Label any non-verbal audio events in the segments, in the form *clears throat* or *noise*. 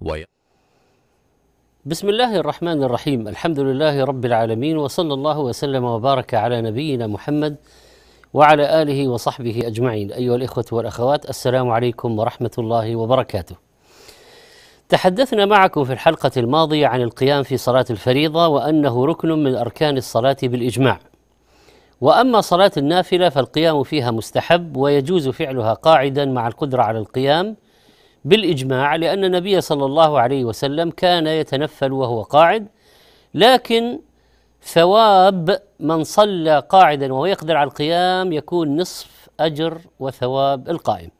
وي... بسم الله الرحمن الرحيم الحمد لله رب العالمين وصلى الله وسلم وبارك على نبينا محمد وعلى آله وصحبه أجمعين أيها الإخوة والأخوات السلام عليكم ورحمة الله وبركاته تحدثنا معكم في الحلقة الماضية عن القيام في صلاة الفريضة وأنه ركن من أركان الصلاة بالإجماع وأما صلاة النافلة فالقيام فيها مستحب ويجوز فعلها قاعدا مع القدرة على القيام بالاجماع لان النبي صلى الله عليه وسلم كان يتنفل وهو قاعد لكن ثواب من صلى قاعدا وهو يقدر على القيام يكون نصف اجر وثواب القائم.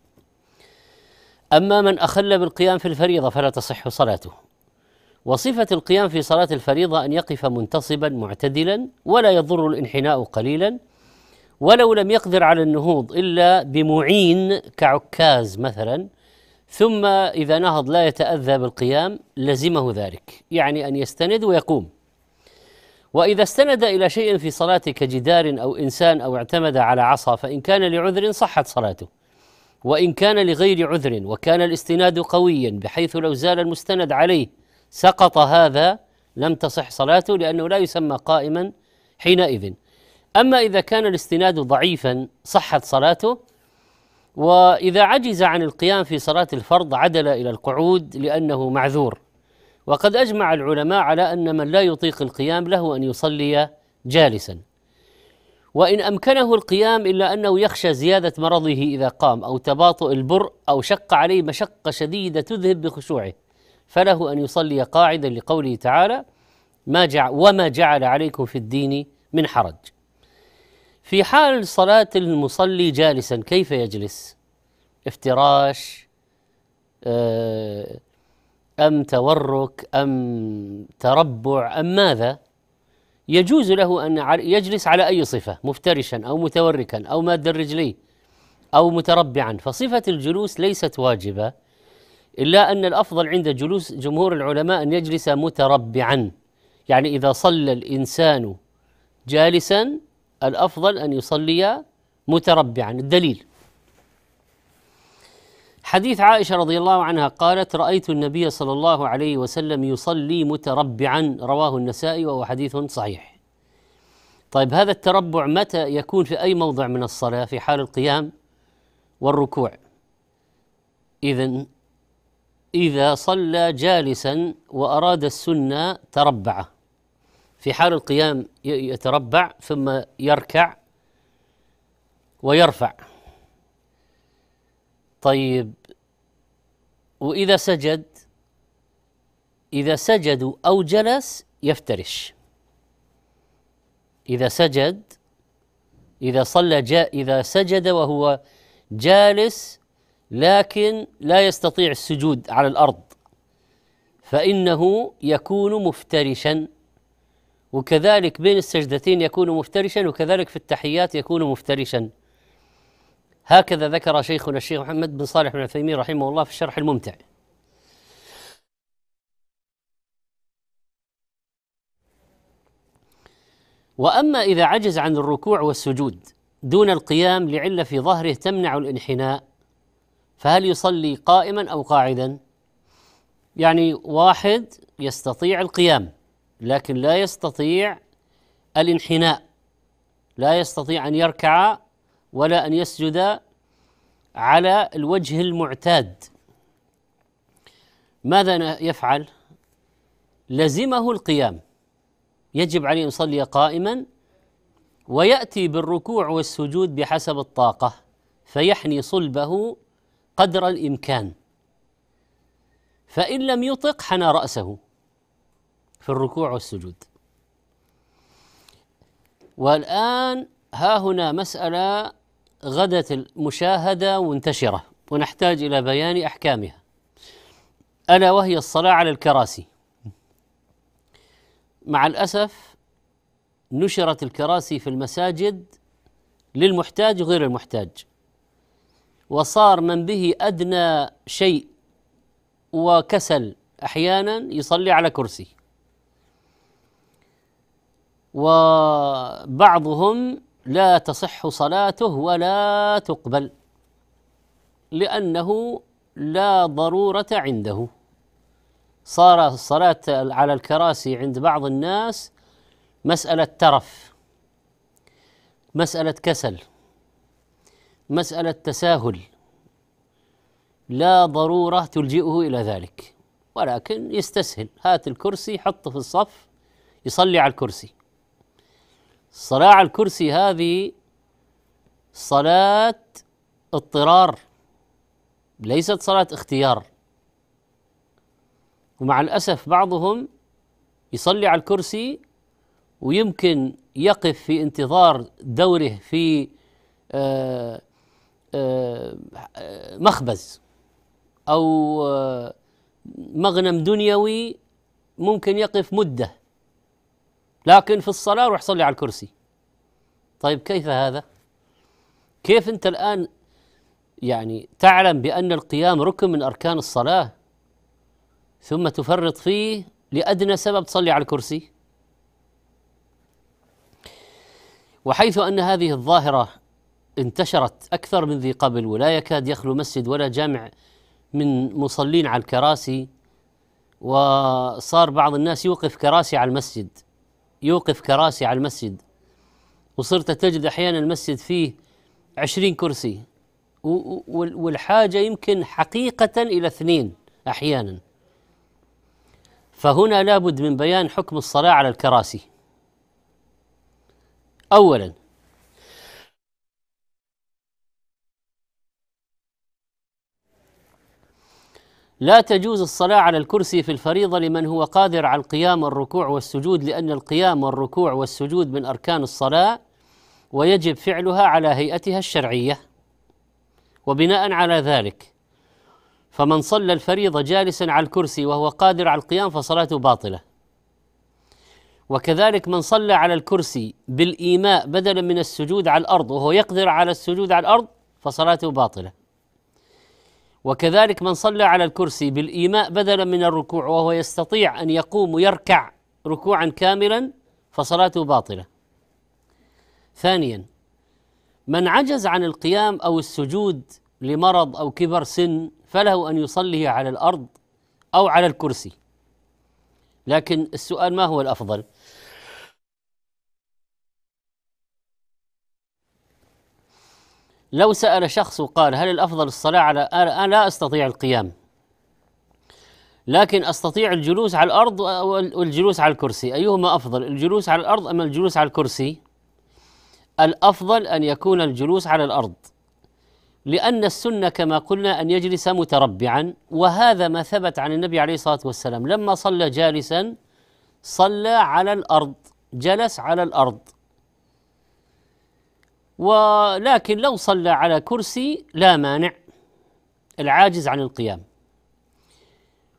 اما من اخل بالقيام في الفريضه فلا تصح صلاته. وصفه القيام في صلاه الفريضه ان يقف منتصبا معتدلا ولا يضر الانحناء قليلا ولو لم يقدر على النهوض الا بمعين كعكاز مثلا ثم إذا نهض لا يتأذى بالقيام لزمه ذلك يعني أن يستند ويقوم وإذا استند إلى شيء في صلاته كجدار أو إنسان أو اعتمد على عصا فإن كان لعذر صحت صلاته وإن كان لغير عذر وكان الاستناد قويا بحيث لو زال المستند عليه سقط هذا لم تصح صلاته لأنه لا يسمى قائما حينئذ أما إذا كان الاستناد ضعيفا صحت صلاته واذا عجز عن القيام في صلاه الفرض عدل الى القعود لانه معذور وقد اجمع العلماء على ان من لا يطيق القيام له ان يصلي جالسا وان امكنه القيام الا انه يخشى زياده مرضه اذا قام او تباطؤ البرء او شق عليه مشقه شديده تذهب بخشوعه فله ان يصلي قاعدا لقوله تعالى ما جعل وما جعل عليكم في الدين من حرج في حال صلاة المصلي جالسا كيف يجلس؟ افتراش آه، أم تورك أم تربع أم ماذا؟ يجوز له أن يجلس على أي صفة مفترشا أو متوركا أو ماد الرجلين أو متربعا فصفة الجلوس ليست واجبة إلا أن الأفضل عند جلوس جمهور العلماء أن يجلس متربعا يعني إذا صلى الإنسان جالسا الأفضل أن يصلي متربعا الدليل حديث عائشة رضي الله عنها قالت رأيت النبي صلى الله عليه وسلم يصلي متربعا رواه النسائي وهو حديث صحيح طيب هذا التربع متى يكون في أي موضع من الصلاة في حال القيام والركوع إذا إذا صلى جالسا وأراد السنة تربعه في حال القيام يتربع ثم يركع ويرفع طيب وإذا سجد إذا سجدوا أو جلس يفترش إذا سجد إذا صلى جاء إذا سجد وهو جالس لكن لا يستطيع السجود على الأرض فإنه يكون مفترشا وكذلك بين السجدتين يكون مفترشا وكذلك في التحيات يكون مفترشا هكذا ذكر شيخنا الشيخ محمد بن صالح بن عثيمين رحمه الله في الشرح الممتع واما اذا عجز عن الركوع والسجود دون القيام لعله في ظهره تمنع الانحناء فهل يصلي قائما او قاعدا يعني واحد يستطيع القيام لكن لا يستطيع الانحناء لا يستطيع ان يركع ولا ان يسجد على الوجه المعتاد ماذا يفعل لزمه القيام يجب عليه ان يصلي قائما وياتي بالركوع والسجود بحسب الطاقه فيحني صلبه قدر الامكان فان لم يطق حنى راسه في الركوع والسجود والآن ها هنا مسألة غدت المشاهدة منتشرة ونحتاج إلى بيان أحكامها ألا وهي الصلاة على الكراسي مع الأسف نشرت الكراسي في المساجد للمحتاج وغير المحتاج وصار من به أدنى شيء وكسل أحيانا يصلي على كرسي وبعضهم لا تصح صلاته ولا تقبل لأنه لا ضرورة عنده صار الصلاة على الكراسي عند بعض الناس مسألة ترف مسألة كسل مسألة تساهل لا ضرورة تلجئه إلى ذلك ولكن يستسهل هات الكرسي حطه في الصف يصلي على الكرسي الصلاة على الكرسي هذه صلاة اضطرار ليست صلاة اختيار ومع الأسف بعضهم يصلي على الكرسي ويمكن يقف في انتظار دوره في آه، آه، مخبز أو آه، مغنم دنيوي ممكن يقف مده لكن في الصلاة روح صلي على الكرسي طيب كيف هذا؟ كيف أنت الآن يعني تعلم بأن القيام ركن من أركان الصلاة ثم تفرط فيه لأدنى سبب تصلي على الكرسي وحيث أن هذه الظاهرة انتشرت أكثر من ذي قبل ولا يكاد يخلو مسجد ولا جامع من مصلين على الكراسي وصار بعض الناس يوقف كراسي على المسجد يوقف كراسي على المسجد وصرت تجد أحيانا المسجد فيه عشرين كرسي والحاجة يمكن حقيقة إلى اثنين أحيانا فهنا لابد من بيان حكم الصلاة على الكراسي أولا لا تجوز الصلاة على الكرسي في الفريضة لمن هو قادر على القيام والركوع والسجود لأن القيام والركوع والسجود من أركان الصلاة ويجب فعلها على هيئتها الشرعية وبناء على ذلك فمن صلى الفريضة جالسا على الكرسي وهو قادر على القيام فصلاته باطلة وكذلك من صلى على الكرسي بالإيماء بدلا من السجود على الأرض وهو يقدر على السجود على الأرض فصلاته باطلة وكذلك من صلى على الكرسي بالإيماء بدلا من الركوع وهو يستطيع أن يقوم يركع ركوعا كاملا فصلاته باطلة ثانيا من عجز عن القيام أو السجود لمرض أو كبر سن فله أن يصلي على الأرض أو على الكرسي لكن السؤال ما هو الأفضل؟ لو سأل شخص وقال هل الأفضل الصلاة على أنا لا أستطيع القيام لكن أستطيع الجلوس على الأرض والجلوس على الكرسي أيهما أفضل الجلوس على الأرض أم الجلوس على الكرسي الأفضل أن يكون الجلوس على الأرض لأن السنة كما قلنا أن يجلس متربعا وهذا ما ثبت عن النبي عليه الصلاة والسلام لما صلى جالسا صلى على الأرض جلس على الأرض ولكن لو صلى على كرسي لا مانع العاجز عن القيام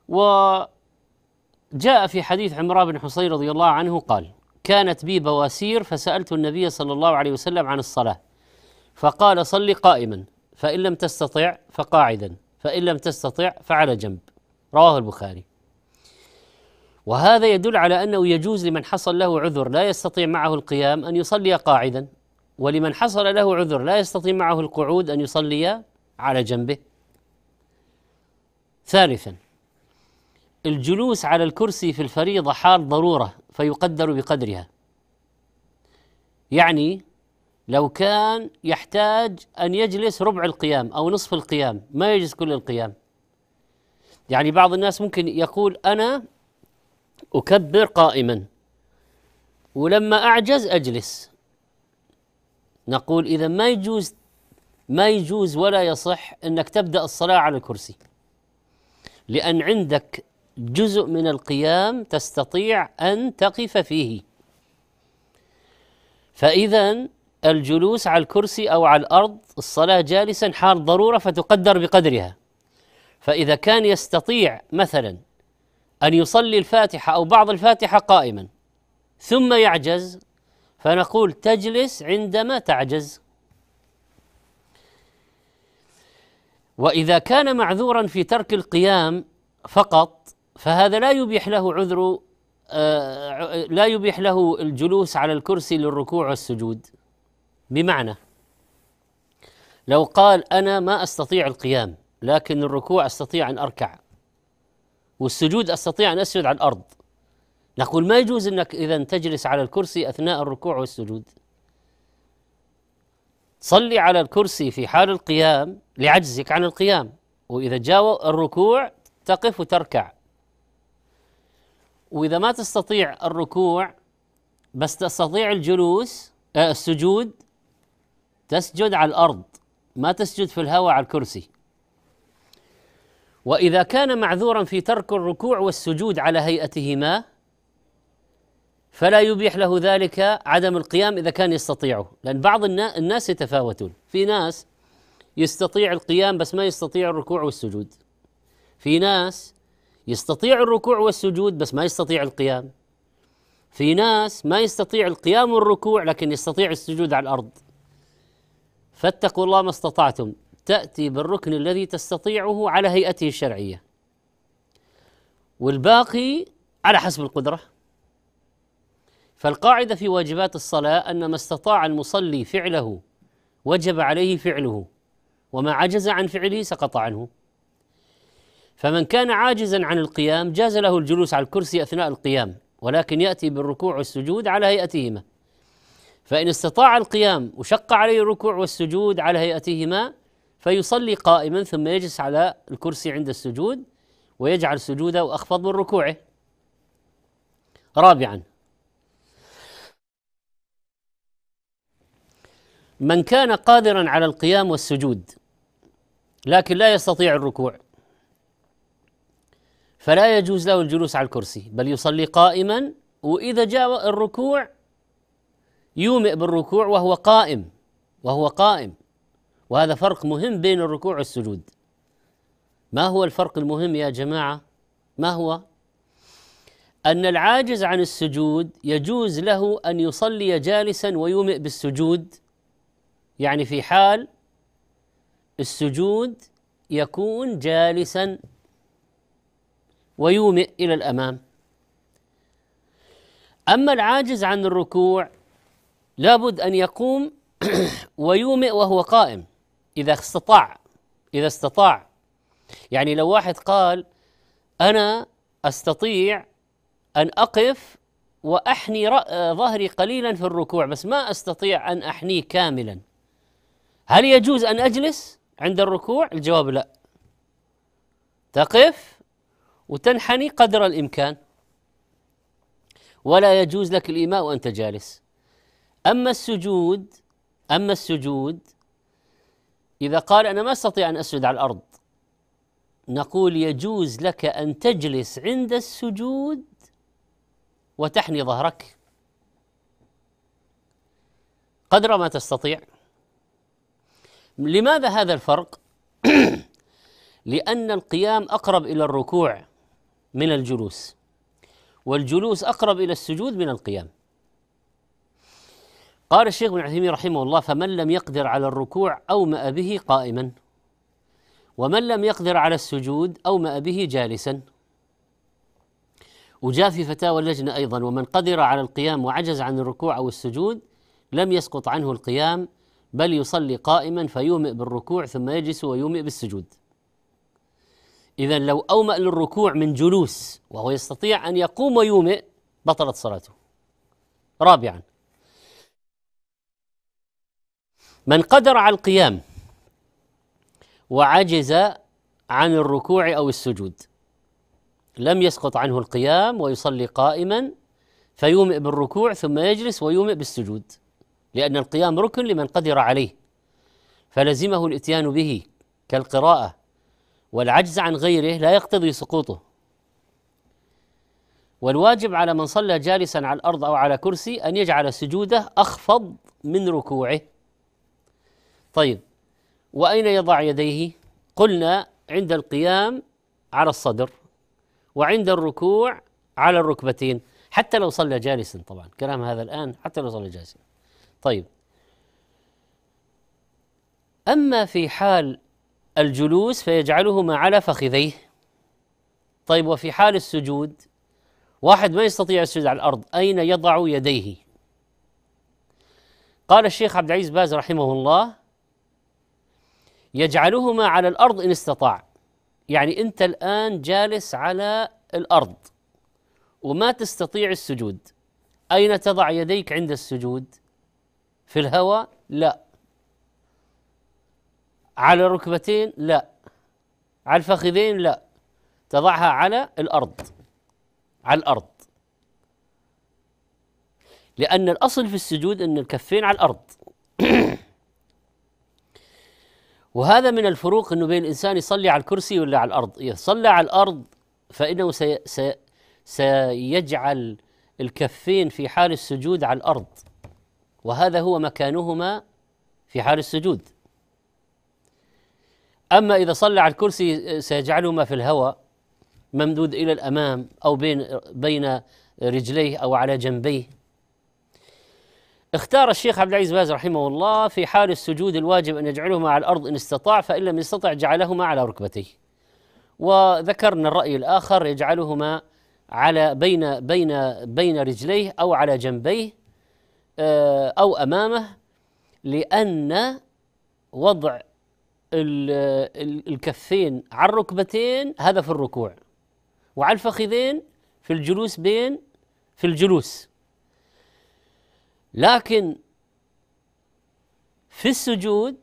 وجاء في حديث عمران بن حصين رضي الله عنه قال كانت بي بواسير فسألت النبي صلى الله عليه وسلم عن الصلاة فقال صل قائما فإن لم تستطع فقاعدا فإن لم تستطع فعلى جنب رواه البخاري وهذا يدل على أنه يجوز لمن حصل له عذر لا يستطيع معه القيام أن يصلي قاعدا ولمن حصل له عذر لا يستطيع معه القعود ان يصلي على جنبه ثالثا الجلوس على الكرسي في الفريضه حال ضروره فيقدر بقدرها يعني لو كان يحتاج ان يجلس ربع القيام او نصف القيام ما يجلس كل القيام يعني بعض الناس ممكن يقول انا اكبر قائما ولما اعجز اجلس نقول إذا ما يجوز ما يجوز ولا يصح أنك تبدأ الصلاة على الكرسي لأن عندك جزء من القيام تستطيع أن تقف فيه فإذا الجلوس على الكرسي أو على الأرض الصلاة جالسا حال ضرورة فتقدر بقدرها فإذا كان يستطيع مثلا أن يصلي الفاتحة أو بعض الفاتحة قائما ثم يعجز فنقول تجلس عندما تعجز واذا كان معذورا في ترك القيام فقط فهذا لا يبيح له عذر آه، لا يبيح له الجلوس على الكرسي للركوع والسجود بمعنى لو قال انا ما استطيع القيام لكن الركوع استطيع ان اركع والسجود استطيع ان اسجد على الارض نقول ما يجوز انك اذا تجلس على الكرسي اثناء الركوع والسجود صلي على الكرسي في حال القيام لعجزك عن القيام واذا جاء الركوع تقف وتركع واذا ما تستطيع الركوع بس تستطيع الجلوس آه، السجود تسجد على الارض ما تسجد في الهواء على الكرسي واذا كان معذورا في ترك الركوع والسجود على هيئتهما فلا يبيح له ذلك عدم القيام اذا كان يستطيعه لان بعض الناس يتفاوتون في ناس يستطيع القيام بس ما يستطيع الركوع والسجود في ناس يستطيع الركوع والسجود بس ما يستطيع القيام في ناس ما يستطيع القيام والركوع لكن يستطيع السجود على الارض فاتقوا الله ما استطعتم تاتي بالركن الذي تستطيعه على هيئته الشرعيه والباقي على حسب القدره فالقاعده في واجبات الصلاه ان ما استطاع المصلي فعله وجب عليه فعله وما عجز عن فعله سقط عنه فمن كان عاجزا عن القيام جاز له الجلوس على الكرسي اثناء القيام ولكن ياتي بالركوع والسجود على هيئتهما فان استطاع القيام وشق عليه الركوع والسجود على هيئتهما فيصلي قائما ثم يجلس على الكرسي عند السجود ويجعل سجوده اخفض من ركوعه رابعا من كان قادرا على القيام والسجود لكن لا يستطيع الركوع فلا يجوز له الجلوس على الكرسي بل يصلي قائما واذا جاء الركوع يومئ بالركوع وهو قائم وهو قائم وهذا فرق مهم بين الركوع والسجود ما هو الفرق المهم يا جماعه ما هو ان العاجز عن السجود يجوز له ان يصلي جالسا ويومئ بالسجود يعني في حال السجود يكون جالسا ويومئ الى الامام اما العاجز عن الركوع لابد ان يقوم *clears throat* ويومئ وهو قائم اذا استطاع اذا استطاع يعني لو واحد قال انا استطيع ان اقف واحني ظهري قليلا في الركوع بس ما استطيع ان احنيه كاملا هل يجوز أن أجلس عند الركوع؟ الجواب لا تقف وتنحني قدر الإمكان ولا يجوز لك الإيماء وأنت جالس أما السجود أما السجود إذا قال أنا ما أستطيع أن أسجد على الأرض نقول يجوز لك أن تجلس عند السجود وتحني ظهرك قدر ما تستطيع لماذا هذا الفرق؟ *clears throat* لأن القيام أقرب إلى الركوع من الجلوس والجلوس أقرب إلى السجود من القيام قال الشيخ ابن عثيمين رحمه الله فمن لم يقدر على الركوع أومأ به قائما ومن لم يقدر على السجود أومأ به جالسا وجاء في فتاوى اللجنة أيضا ومن قدر على القيام وعجز عن الركوع أو السجود لم يسقط عنه القيام بل يصلي قائما فيومئ بالركوع ثم يجلس ويومئ بالسجود إذا لو أومأ للركوع من جلوس وهو يستطيع أن يقوم ويومئ بطلت صلاته رابعا من قدر على القيام وعجز عن الركوع أو السجود لم يسقط عنه القيام ويصلي قائما فيومئ بالركوع ثم يجلس ويومئ بالسجود لأن القيام ركن لمن قدر عليه فلزمه الإتيان به كالقراءة والعجز عن غيره لا يقتضي سقوطه والواجب على من صلى جالسا على الأرض أو على كرسي أن يجعل سجوده أخفض من ركوعه طيب وأين يضع يديه قلنا عند القيام على الصدر وعند الركوع على الركبتين حتى لو صلى جالسا طبعا كلام هذا الآن حتى لو صلى جالسا طيب أما في حال الجلوس فيجعلهما على فخذيه طيب وفي حال السجود واحد ما يستطيع السجود على الأرض أين يضع يديه قال الشيخ عبد العزيز باز رحمه الله يجعلهما على الأرض إن استطاع يعني أنت الآن جالس على الأرض وما تستطيع السجود أين تضع يديك عند السجود في الهواء لا على الركبتين لا على الفخذين لا تضعها على الأرض على الأرض لأن الأصل في السجود أن الكفين على الأرض *coughs* وهذا من الفروق أنه بين الإنسان يصلي على الكرسي ولا على الأرض يصلي على الأرض فإنه سي سي سيجعل الكفين في حال السجود على الأرض وهذا هو مكانهما في حال السجود أما إذا صلى على الكرسي آه، سيجعلهما في الهواء ممدود إلى الأمام أو بين بين رجليه أو على جنبيه اختار الشيخ عبد العزيز باز رحمه الله في حال السجود الواجب أن يجعلهما على الأرض إن استطاع فإن لم يستطع جعلهما على ركبتيه وذكرنا الرأي الآخر يجعلهما على بين بين بين رجليه أو على جنبيه آه، أو أمامه لأن وضع الكفين على الركبتين هذا في الركوع وعلى الفخذين في الجلوس بين في الجلوس لكن في السجود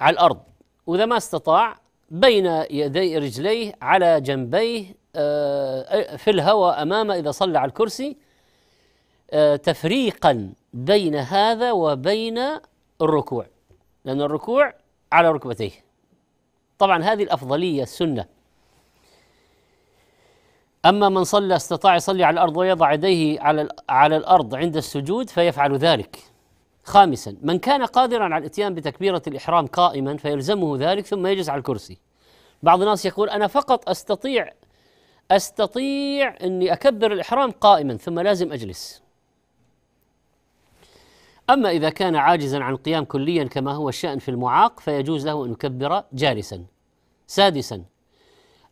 على الأرض وإذا ما استطاع بين يدي رجليه على جنبيه آه، في الهواء أمامه إذا صلى على الكرسي آه، تفريقا بين هذا وبين الركوع لأن الركوع على ركبتيه طبعا هذه الأفضلية السنة أما من صلى استطاع يصلي على الأرض ويضع يديه على على الأرض عند السجود فيفعل ذلك. خامسا من كان قادرا على الاتيان بتكبيرة الإحرام قائما فيلزمه ذلك ثم يجلس على الكرسي. بعض الناس يقول أنا فقط أستطيع أستطيع أني أكبر الإحرام قائما ثم لازم أجلس. أما إذا كان عاجزا عن قيام كليا كما هو الشأن في المعاق فيجوز له أن يكبر جالسا سادسا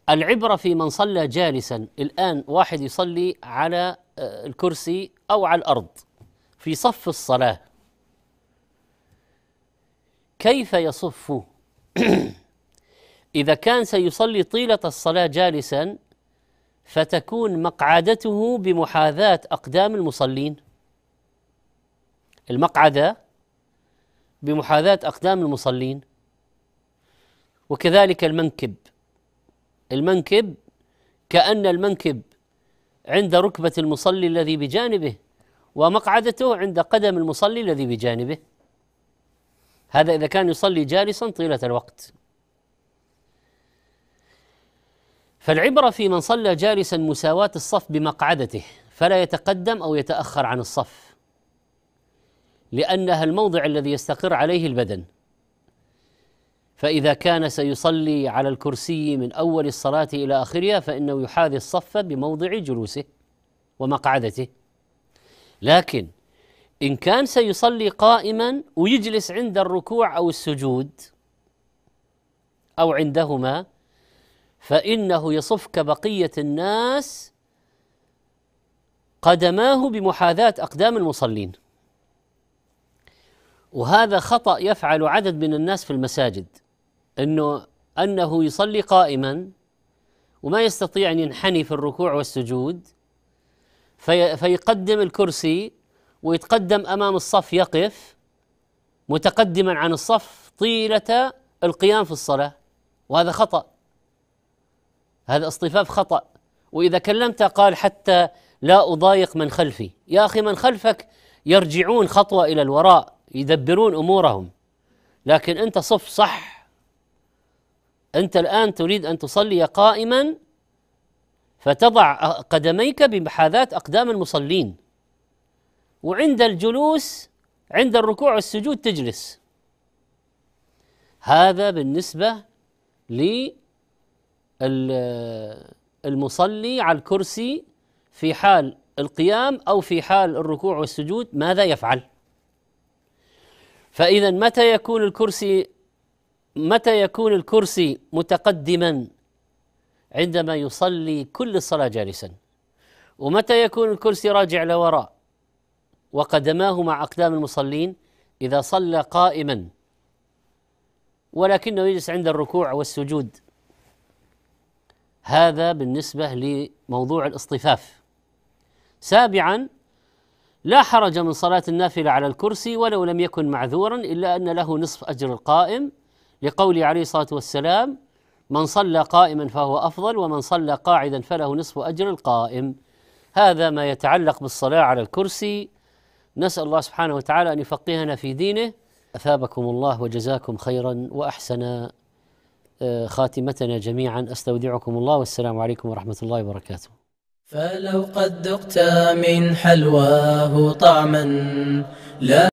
العبرة في من صلى جالسا الآن واحد يصلي على آه، الكرسي أو على الأرض في صف الصلاة كيف يصف *clears throat* إذا كان سيصلي طيلة الصلاة جالسا فتكون مقعدته بمحاذاة أقدام المصلين المقعدة بمحاذاة أقدام المصلين وكذلك المنكب المنكب كأن المنكب عند ركبة المصلي الذي بجانبه ومقعدته عند قدم المصلي الذي بجانبه هذا إذا كان يصلي جالسا طيلة الوقت فالعبرة في من صلى جالسا مساواة الصف بمقعدته فلا يتقدم أو يتأخر عن الصف لأنها الموضع الذي يستقر عليه البدن فإذا كان سيصلي على الكرسي من أول الصلاة إلى آخرها فإنه يحاذي الصف بموضع جلوسه ومقعدته لكن إن كان سيصلي قائما ويجلس عند الركوع أو السجود أو عندهما فإنه يصف كبقية الناس قدماه بمحاذاة أقدام المصلين وهذا خطأ يفعل عدد من الناس في المساجد انه انه يصلي قائما وما يستطيع ان ينحني في الركوع والسجود في فيقدم الكرسي ويتقدم امام الصف يقف متقدما عن الصف طيله القيام في الصلاه وهذا خطأ هذا اصطفاف خطأ واذا كلمت قال حتى لا اضايق من خلفي يا اخي من خلفك يرجعون خطوه الى الوراء يدبرون امورهم لكن انت صف صح انت الان تريد ان تصلي قائما فتضع قدميك بمحاذاة اقدام المصلين وعند الجلوس عند الركوع والسجود تجلس هذا بالنسبه للمصلي على الكرسي في حال القيام او في حال الركوع والسجود ماذا يفعل؟ فإذا متى يكون الكرسي متى يكون الكرسي متقدما عندما يصلي كل الصلاة جالسا ومتى يكون الكرسي راجع لوراء وقدماه مع أقدام المصلين إذا صلى قائما ولكنه يجلس عند الركوع والسجود هذا بالنسبة لموضوع الاصطفاف سابعا لا حرج من صلاة النافلة على الكرسي ولو لم يكن معذورا إلا أن له نصف أجر القائم لقول عليه الصلاة والسلام من صلى قائما فهو أفضل ومن صلى قاعدا فله نصف أجر القائم هذا ما يتعلق بالصلاة على الكرسي نسأل الله سبحانه وتعالى أن يفقهنا في دينه أثابكم الله وجزاكم خيرا وأحسن آه، خاتمتنا جميعا أستودعكم الله والسلام عليكم ورحمة الله وبركاته فلو قد ذقت من حلواه طعما لا